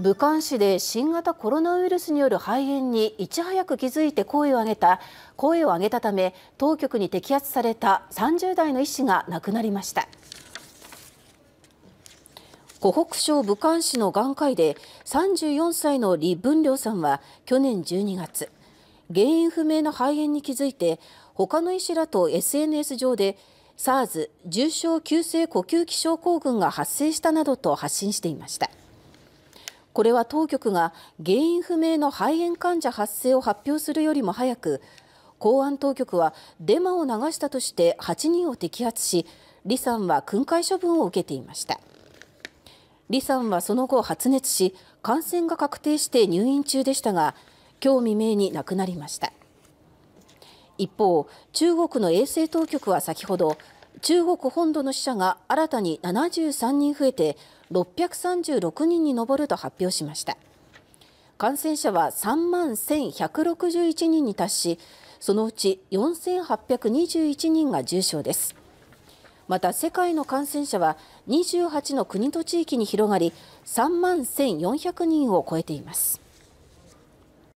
武漢市で新型コロナウイルスによる肺炎にいち早く気づいて声を上げた声を上げたため当局に摘発された30代の医師が亡くなりました湖北省武漢市の眼科医で34歳の李文良さんは去年12月原因不明の肺炎に気づいて他の医師らと SNS 上で SARS 重症急性呼吸器症候群が発生したなどと発信していました。これは当局が原因不明の肺炎患者発生を発表するよりも早く公安当局はデマを流したとして8人を摘発し李さんは訓戒処分を受けていました李さんはその後発熱し感染が確定して入院中でしたが今日未明に亡くなりました一方中国の衛生当局は先ほど中国本土の死者が新たに73人増えて636人に上ると発表しました感染者は3万1161人に達しそのうち4821人が重症ですまた世界の感染者は28の国と地域に広がり3万1400人を超えています